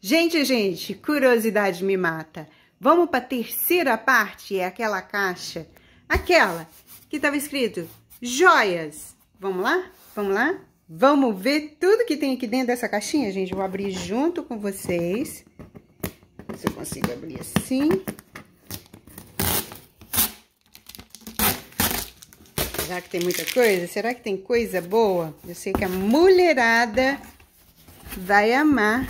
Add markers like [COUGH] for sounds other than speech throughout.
Gente, gente, curiosidade me mata. Vamos para a terceira parte, é aquela caixa, aquela que estava escrito joias. Vamos lá? Vamos lá? Vamos ver tudo que tem aqui dentro dessa caixinha, gente? Vou abrir junto com vocês. Se eu consigo abrir assim. Já que tem muita coisa, será que tem coisa boa? Eu sei que a mulherada vai amar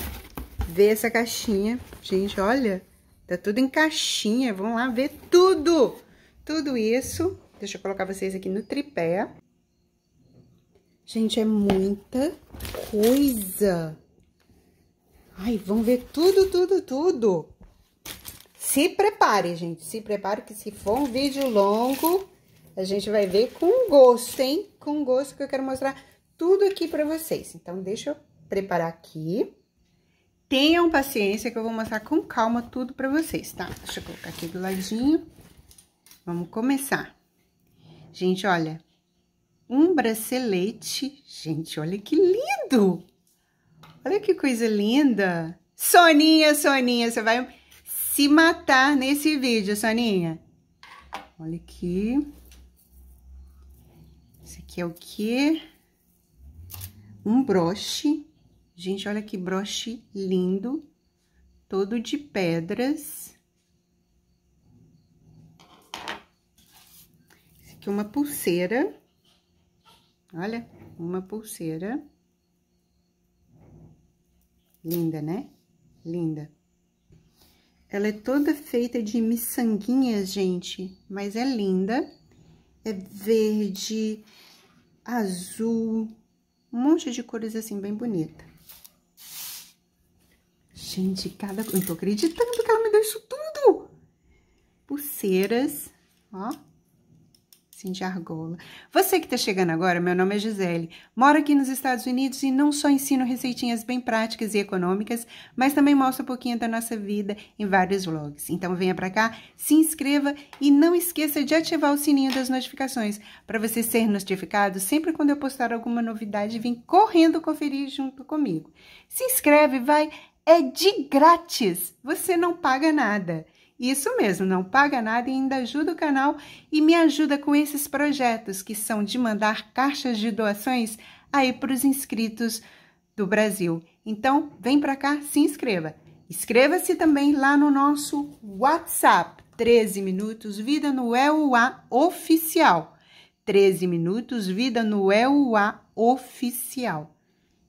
ver essa caixinha. Gente, olha, tá tudo em caixinha. Vamos lá ver tudo. Tudo isso. Deixa eu colocar vocês aqui no tripé. Gente, é muita coisa. Ai, vão ver tudo, tudo, tudo. Se prepare, gente. Se prepare que se for um vídeo longo, a gente vai ver com gosto, hein? Com gosto que eu quero mostrar tudo aqui pra vocês. Então, deixa eu preparar aqui. Tenham paciência que eu vou mostrar com calma tudo pra vocês, tá? Deixa eu colocar aqui do ladinho. Vamos começar. Gente, olha, um bracelete. Gente, olha que lindo! Olha que coisa linda! Soninha, Soninha, você vai se matar nesse vídeo, Soninha. Olha aqui. Esse aqui é o quê? Um broche. Gente, olha que broche lindo, todo de pedras. Esse aqui é uma pulseira. Olha, uma pulseira. Linda, né? Linda. Ela é toda feita de miçanguinhas, gente, mas é linda. É verde, azul, um monte de cores assim bem bonita. Gente, cada... Eu não tô acreditando que ela me deu isso tudo! Pulseiras, ó. Assim, de argola. Você que tá chegando agora, meu nome é Gisele. Moro aqui nos Estados Unidos e não só ensino receitinhas bem práticas e econômicas, mas também mostro um pouquinho da nossa vida em vários vlogs. Então venha pra cá, se inscreva e não esqueça de ativar o sininho das notificações para você ser notificado sempre quando eu postar alguma novidade e vir correndo conferir junto comigo. Se inscreve, vai, é de grátis, você não paga nada. Isso mesmo, não paga nada e ainda ajuda o canal e me ajuda com esses projetos que são de mandar caixas de doações aí para os inscritos do Brasil. Então, vem para cá, se inscreva. Inscreva-se também lá no nosso WhatsApp, 13 minutos vida no EUA é oficial. 13 minutos vida no EUA é oficial.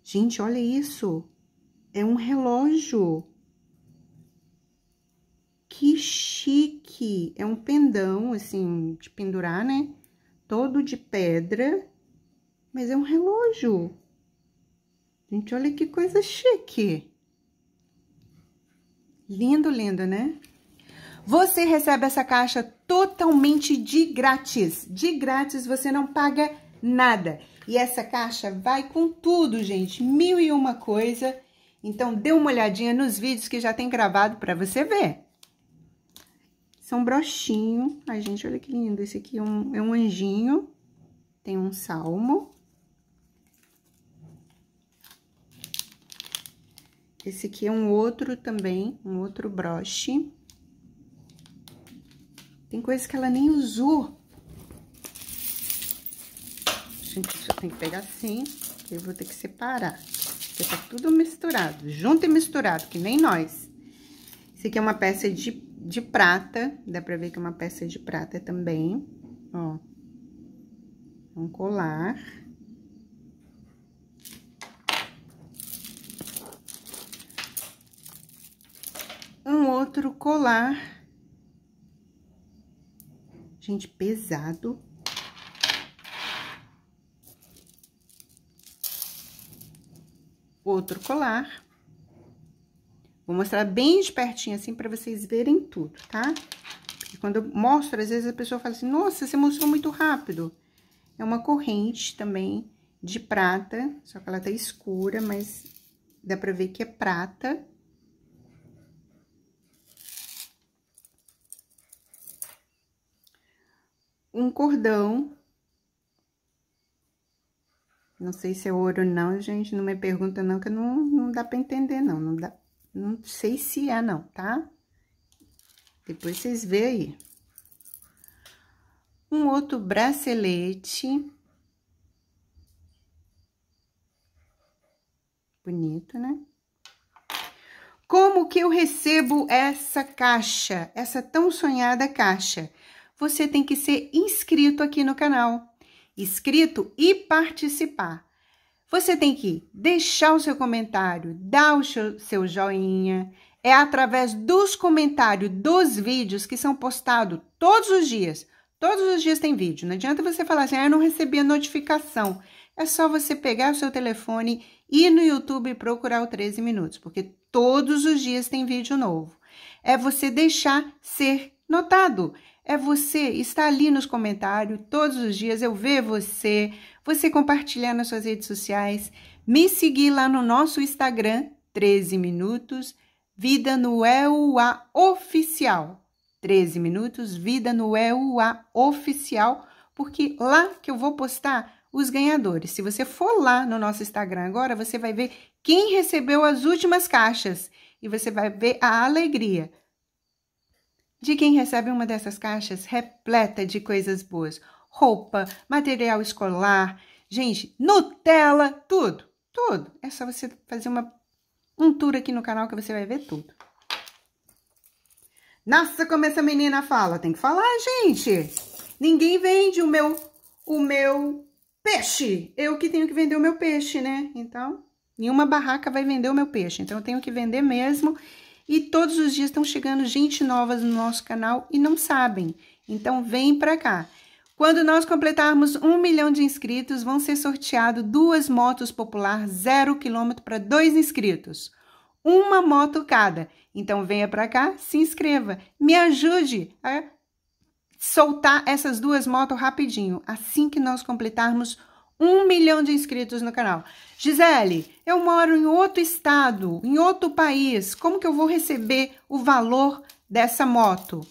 Gente, olha isso. É um relógio. Que chique! É um pendão, assim, de pendurar, né? Todo de pedra, mas é um relógio. Gente, olha que coisa chique. Lindo, lindo, né? Você recebe essa caixa totalmente de grátis. De grátis, você não paga nada. E essa caixa vai com tudo, gente. Mil e uma coisa. Então, dê uma olhadinha nos vídeos que já tem gravado para você ver. São é um Ai, gente, olha que lindo. Esse aqui é um, é um anjinho. Tem um salmo. Esse aqui é um outro também, um outro broche. Tem coisa que ela nem usou. Gente, eu tenho que pegar assim, eu vou ter que separar porque tá tudo misturado, junto e misturado, que nem nós. Isso aqui é uma peça de, de prata, dá pra ver que é uma peça de prata também, ó. Um colar. Um outro colar. Gente, pesado. outro colar. Vou mostrar bem de pertinho, assim, pra vocês verem tudo, tá? Porque quando eu mostro, às vezes a pessoa fala assim, nossa, você mostrou muito rápido. É uma corrente também de prata, só que ela tá escura, mas dá pra ver que é prata. Um cordão não sei se é ouro não, gente, não me pergunta não, que não, não dá pra entender não, não dá, não sei se é não, tá? Depois vocês veem aí. Um outro bracelete. Bonito, né? Como que eu recebo essa caixa, essa tão sonhada caixa? Você tem que ser inscrito aqui no canal escrito e participar. Você tem que deixar o seu comentário, dar o seu joinha. É através dos comentários dos vídeos que são postados todos os dias. Todos os dias tem vídeo. Não adianta você falar assim, ah, eu não recebi a notificação. É só você pegar o seu telefone, ir no YouTube e procurar o 13 Minutos, porque todos os dias tem vídeo novo. É você deixar ser notado. É você, está ali nos comentários, todos os dias eu vejo você, você compartilhar nas suas redes sociais, me seguir lá no nosso Instagram, 13 minutos, Vida no EUA é Oficial. 13 minutos, Vida no EUA é Oficial, porque lá que eu vou postar os ganhadores. Se você for lá no nosso Instagram agora, você vai ver quem recebeu as últimas caixas e você vai ver a alegria de quem recebe uma dessas caixas repleta de coisas boas: roupa, material escolar, gente, Nutella, tudo, tudo. É só você fazer uma um tour aqui no canal que você vai ver tudo. Nossa, como essa menina fala, tem que falar, gente. Ninguém vende o meu o meu peixe. Eu que tenho que vender o meu peixe, né? Então, nenhuma barraca vai vender o meu peixe. Então eu tenho que vender mesmo. E todos os dias estão chegando gente nova no nosso canal e não sabem. Então vem para cá. Quando nós completarmos um milhão de inscritos, vão ser sorteado duas motos popular zero quilômetro para dois inscritos. Uma moto cada. Então venha para cá, se inscreva, me ajude a soltar essas duas motos rapidinho. Assim que nós completarmos um milhão de inscritos no canal. Gisele, eu moro em outro estado, em outro país, como que eu vou receber o valor dessa moto?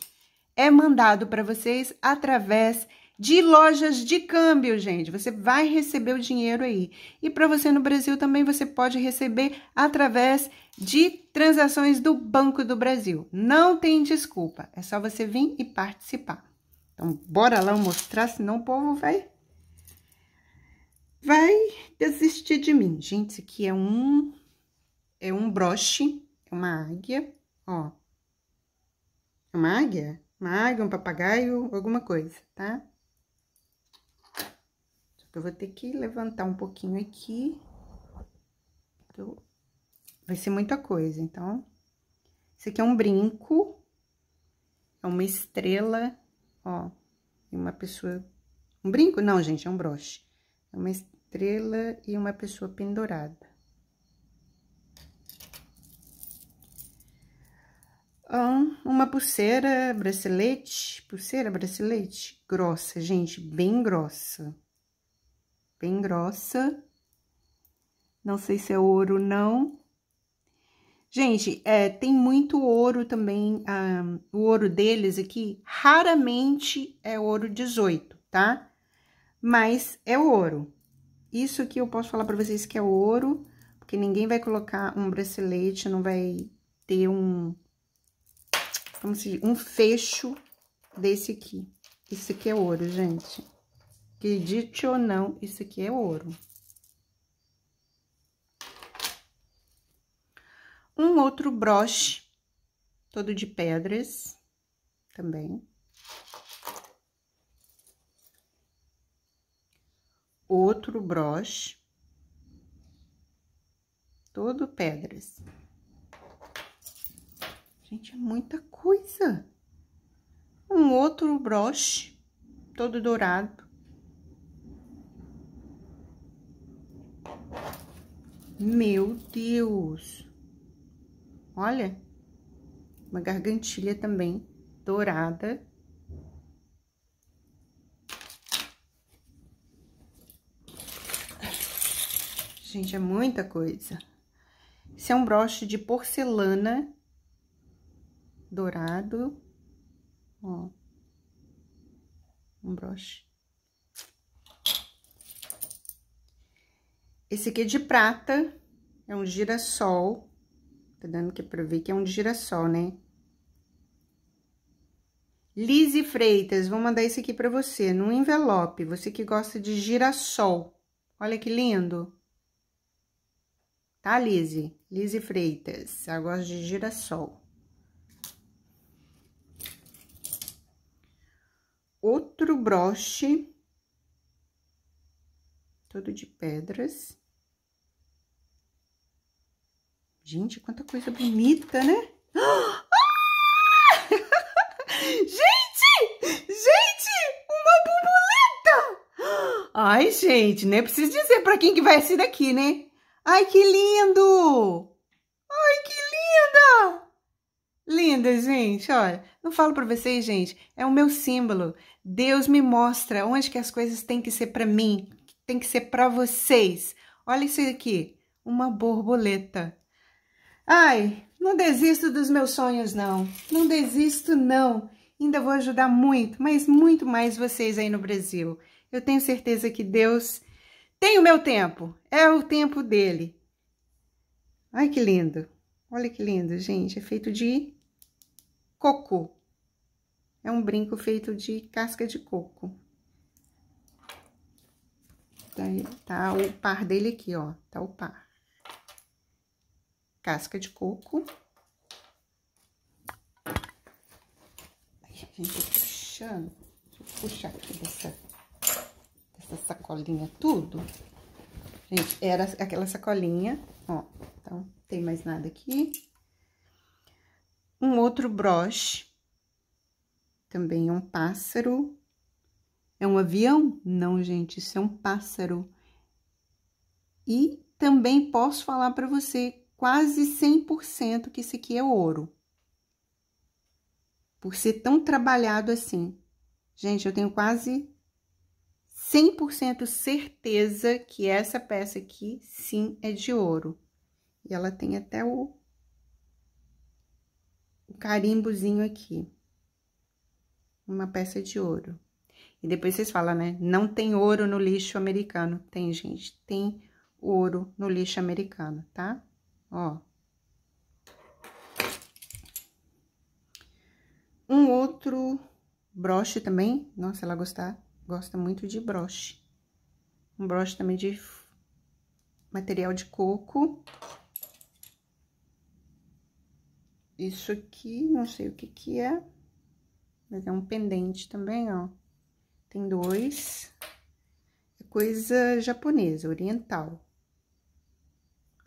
É mandado para vocês através de lojas de câmbio, gente. Você vai receber o dinheiro aí. E para você no Brasil também você pode receber através de transações do Banco do Brasil. Não tem desculpa, é só você vir e participar. Então, bora lá mostrar, senão o povo vai vai desistir de mim. Gente, isso aqui é um, é um broche, é uma águia, ó. É uma águia? Uma águia, um papagaio, alguma coisa, tá? Só que eu vou ter que levantar um pouquinho aqui. vai ser muita coisa, então... Isso aqui é um brinco, é uma estrela, ó, e uma pessoa... Um brinco? Não, gente, é um broche. É uma estrela e uma pessoa pendurada. Ah, uma pulseira, bracelete, pulseira, bracelete, grossa, gente, bem grossa. Bem grossa. Não sei se é ouro, não. Gente, é, tem muito ouro também. Um, ah, o ouro deles aqui raramente é ouro 18, tá? mas é ouro. Isso aqui eu posso falar para vocês que é ouro, porque ninguém vai colocar um bracelete, não vai ter um, como se diz, um fecho desse aqui. Isso aqui é ouro, gente. Acredite ou não, isso aqui é ouro. Um outro broche, todo de pedras, também. outro broche, todo pedras. Gente, é muita coisa. Um outro broche, todo dourado. Meu Deus! Olha, uma gargantilha também dourada. Gente, é muita coisa. Esse é um broche de porcelana dourado, ó. Um broche. Esse aqui é de prata, é um girassol. Tá dando aqui pra ver que é um girassol, né? Lise Freitas, vou mandar esse aqui pra você, num envelope. Você que gosta de girassol. Olha que lindo tá, Lise? Lise Freitas, gosto de girassol. Outro broche, todo de pedras. Gente, quanta coisa bonita, né? Ah! [GASPS] gente! Gente! Uma borboleta! Ai, gente, nem preciso dizer pra quem que vai ser daqui, né? Ai, que lindo! Ai, que linda! Linda, gente, olha, não falo para vocês, gente, é o meu símbolo. Deus me mostra onde que as coisas têm que ser para mim, tem que ser para vocês. Olha isso aqui, uma borboleta. Ai, não desisto dos meus sonhos não. Não desisto não. Ainda vou ajudar muito, mas muito mais vocês aí no Brasil. Eu tenho certeza que Deus tem o meu tempo. É o tempo dele. Ai, que lindo. Olha que lindo, gente. É feito de coco. É um brinco feito de casca de coco. Tá, tá o par dele aqui, ó. Tá o par. Casca de coco. gente puxando. Deixa eu puxar aqui dessa essa sacolinha tudo. Gente, era aquela sacolinha, ó. Então, não tem mais nada aqui. Um outro broche. Também é um pássaro. É um avião? Não, gente, isso é um pássaro. E também posso falar para você quase 100% que isso aqui é ouro. Por ser tão trabalhado assim. Gente, eu tenho quase 100% certeza que essa peça aqui, sim, é de ouro. E ela tem até o, o carimbozinho aqui. Uma peça de ouro. E depois vocês falam, né? Não tem ouro no lixo americano. Tem, gente. Tem ouro no lixo americano, tá? Ó. Um outro broche também. Nossa, ela gostar gosta muito de broche. Um broche também de material de coco. Isso aqui, não sei o que que é, mas é um pendente também, ó. Tem dois. É coisa japonesa, oriental.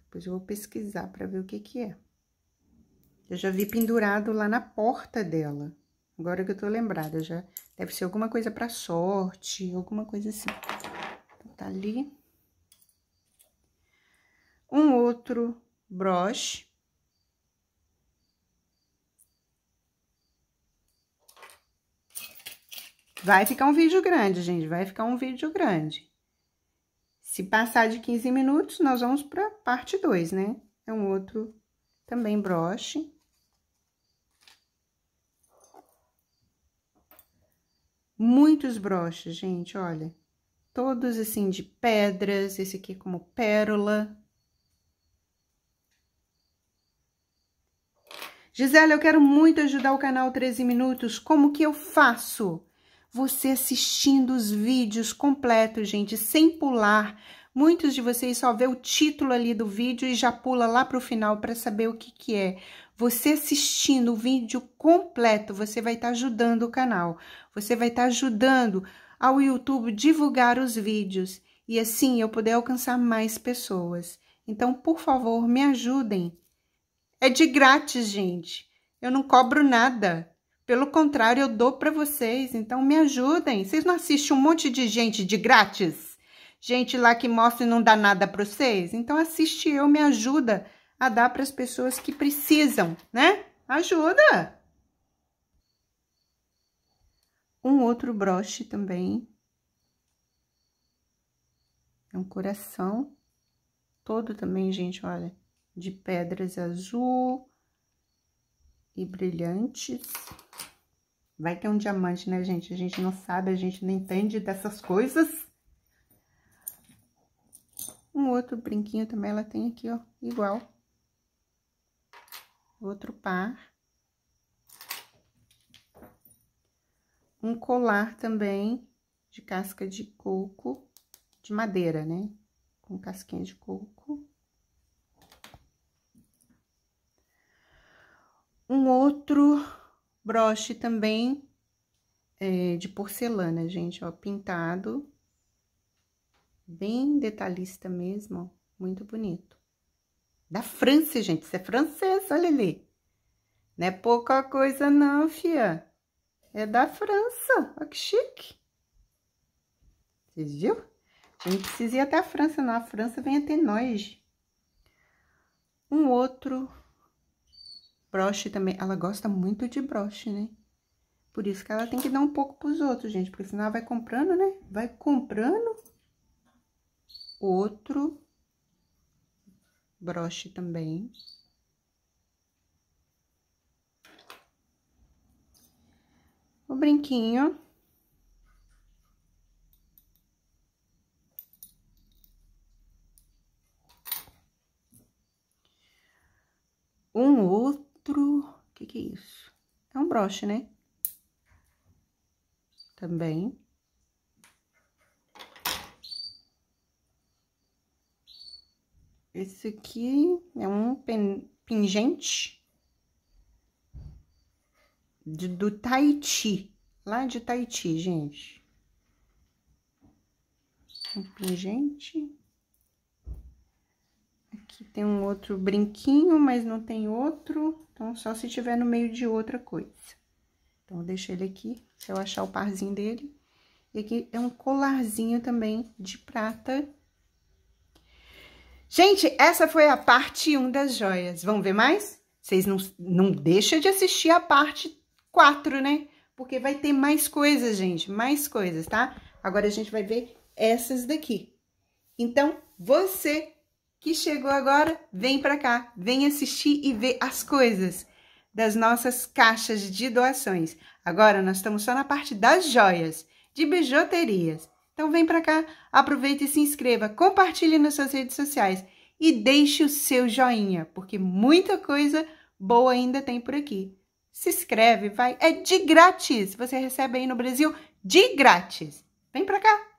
Depois eu vou pesquisar para ver o que que é. Eu já vi pendurado lá na porta dela. Agora que eu tô lembrada, já deve ser alguma coisa pra sorte, alguma coisa assim. Então, tá ali. Um outro broche. Vai ficar um vídeo grande, gente, vai ficar um vídeo grande. Se passar de 15 minutos, nós vamos para parte 2, né? É um outro também broche. Muitos broches, gente, olha. Todos assim de pedras, esse aqui é como pérola. Gisela, eu quero muito ajudar o canal 13 Minutos. Como que eu faço? Você assistindo os vídeos completos, gente, sem pular. Muitos de vocês só vê o título ali do vídeo e já pula lá para o final para saber o que, que é. Você assistindo o vídeo completo, você vai estar tá ajudando o canal. Você vai estar tá ajudando ao YouTube divulgar os vídeos e assim eu poder alcançar mais pessoas. Então, por favor, me ajudem. É de grátis, gente. Eu não cobro nada. Pelo contrário, eu dou para vocês. Então, me ajudem. Vocês não assistem um monte de gente de grátis? Gente lá que mostra e não dá nada para vocês? Então, assiste eu, me ajuda a dar para as pessoas que precisam, né? Ajuda! um outro broche também. É um coração todo também, gente, olha, de pedras azul e brilhantes. Vai que é um diamante, né, gente? A gente não sabe, a gente não entende dessas coisas. Um outro brinquinho também ela tem aqui, ó, igual. Outro par. um colar também de casca de coco, de madeira, né? Com casquinha de coco. Um outro broche também é, de porcelana, gente, ó, pintado. Bem detalhista mesmo, ó, muito bonito. Da França, gente, isso é francês, olha ali. Não é pouca coisa não, fia. É da França. Olha que chique. Vocês viram? A gente precisa ir até a França, não. A França vem até nós. Um outro broche também. Ela gosta muito de broche, né? Por isso que ela tem que dar um pouco pros outros, gente. Porque senão ela vai comprando, né? Vai comprando. Outro broche também. brinquinho. Um outro... O que que é isso? É um broche, né? Também. Esse aqui é um pingente de, do Tahiti lá de Tahiti, gente. Um pingente. Aqui tem um outro brinquinho, mas não tem outro. Então, só se tiver no meio de outra coisa. Então, eu deixo ele aqui, se eu achar o parzinho dele. E aqui é um colarzinho também de prata. Gente, essa foi a parte 1 das joias. Vamos ver mais? Vocês não, não deixam de assistir a parte 4, né? porque vai ter mais coisas, gente, mais coisas, tá? Agora a gente vai ver essas daqui. Então, você que chegou agora, vem para cá, vem assistir e ver as coisas das nossas caixas de doações. Agora nós estamos só na parte das joias, de bijuterias. Então vem para cá, aproveita e se inscreva, compartilhe nas suas redes sociais e deixe o seu joinha, porque muita coisa boa ainda tem por aqui se inscreve, vai. É de grátis. Você recebe aí no Brasil de grátis. Vem pra cá.